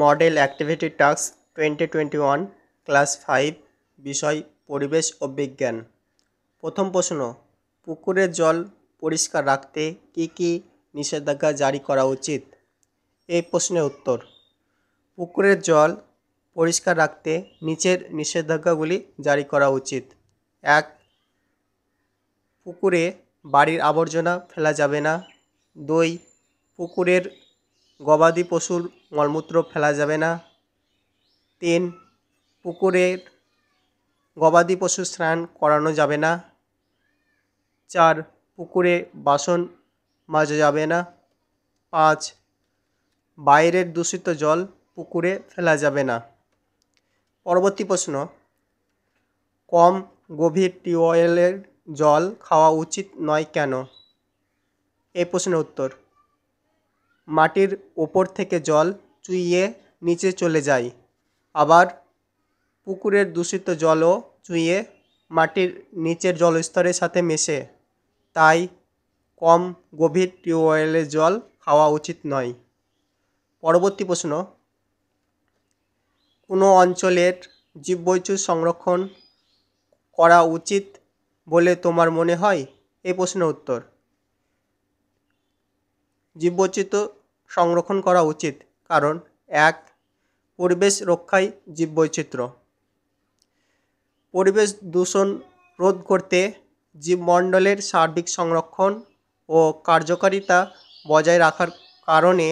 model activity task twenty twenty one class five বিষয় পরিবেশ ও বিজ্ঞান প্রথম প্রশ্ন পুকুরের জল পরিষ্কার রাখতে কি কি নিষেধাজ্ঞা জারি করা উচিত এই প্রশ্নের উত্তর পুকুরের জল পরিষ্কার রাখতে নিচের নিষেধাজ্ঞাগুলি জারি করা উচিত এক পুকুরে বাড়ির আবর্জনা ফেলা যাবে না দুই পুকুরের গবাদি পশুর মলমূত্র ফেলা যাবে না তিন পুকুরের গবাদি পশু স্নান করানো যাবে না চার পুকুরে বাসন মাজা যাবে না পাঁচ বাইরের দূষিত জল পুকুরে ফেলা যাবে না পরবর্তী প্রশ্ন কম গভীর টিউবওয়েলের জল খাওয়া উচিত নয় কেন এই প্রশ্নের উত্তর মাটির ওপর থেকে জল চুঁইয়ে নিচে চলে যায় আবার পুকুরের দূষিত জলও চুঁইয়ে মাটির নিচের জলস্তরের সাথে মেশে তাই কম গভীর টিউবওয়েলের জল খাওয়া উচিত নয় পরবর্তী প্রশ্ন কোনো অঞ্চলের জীববৈচিত্র সংরক্ষণ করা উচিত বলে তোমার মনে হয় এই প্রশ্নের উত্তর জীববৈচিত্র্য সংরক্ষণ করা উচিত কারণ এক পরিবেশ রক্ষাই জীববৈচিত্র্য পরিবেশ দূষণ রোধ করতে জীবমণ্ডলের সার্বিক সংরক্ষণ ও কার্যকারিতা বজায় রাখার কারণে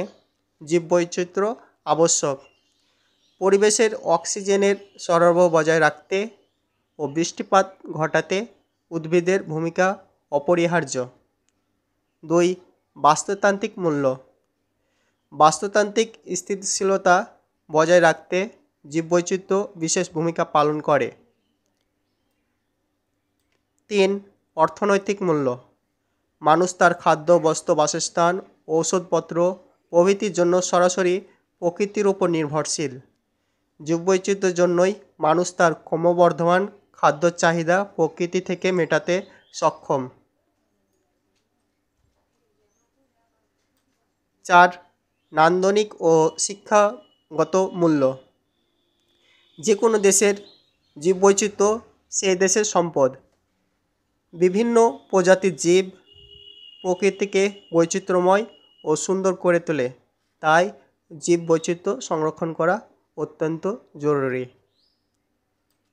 জীববৈচিত্র্য আবশ্যক পরিবেশের অক্সিজেনের সরবরাহ বজায় রাখতে ও বৃষ্টিপাত ঘটাতে উদ্ভিদের ভূমিকা অপরিহার্য দুই বাস্তুতান্ত্রিক মূল্য বাস্তুতান্ত্রিক স্থিতিশীলতা বজায় রাখতে জীববৈচিত্র্য বিশেষ ভূমিকা পালন করে তিন অর্থনৈতিক মূল্য মানুষ তার খাদ্য বস্ত্র বাসস্থান ঔষধপত্র প্রভৃতির জন্য সরাসরি প্রকৃতির উপর নির্ভরশীল জীববৈচিত্র্যের জন্যই মানুষ তার ক্রমবর্ধমান খাদ্য চাহিদা প্রকৃতি থেকে মেটাতে সক্ষম চার নান্দনিক ও শিক্ষাগত মূল্য যে কোনো দেশের জীববৈচিত্র্য সে দেশের সম্পদ বিভিন্ন প্রজাতির জীব প্রকৃতিকে বৈচিত্র্যময় ও সুন্দর করে তোলে তাই জীব বৈচিত্র্য সংরক্ষণ করা অত্যন্ত জরুরি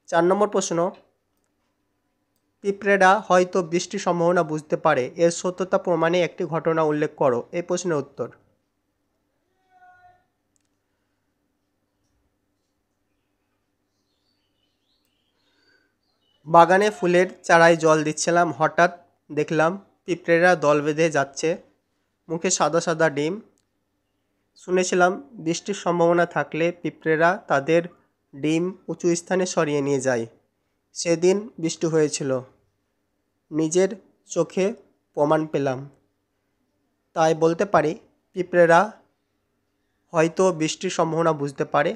চার নম্বর প্রশ্ন পিঁপড়েরা হয়তো বৃষ্টির সম্ভাবনা বুঝতে পারে এর সত্যতা প্রমাণে একটি ঘটনা উল্লেখ করো এই প্রশ্নের উত্তর বাগানে ফুলের চারায় জল দিচ্ছিলাম হঠাৎ দেখলাম পিঁপড়েরা দল বেঁধে যাচ্ছে মুখে সাদা সাদা ডিম শুনেছিলাম বৃষ্টির সম্ভাবনা থাকলে পিঁপড়েরা তাদের ডিম উঁচু স্থানে সরিয়ে নিয়ে যায় সেদিন বৃষ্টি হয়েছিল নিজের চোখে প্রমাণ পেলাম তাই বলতে পারি পিঁপড়েরা হয়তো বৃষ্টির সম্ভাবনা বুঝতে পারে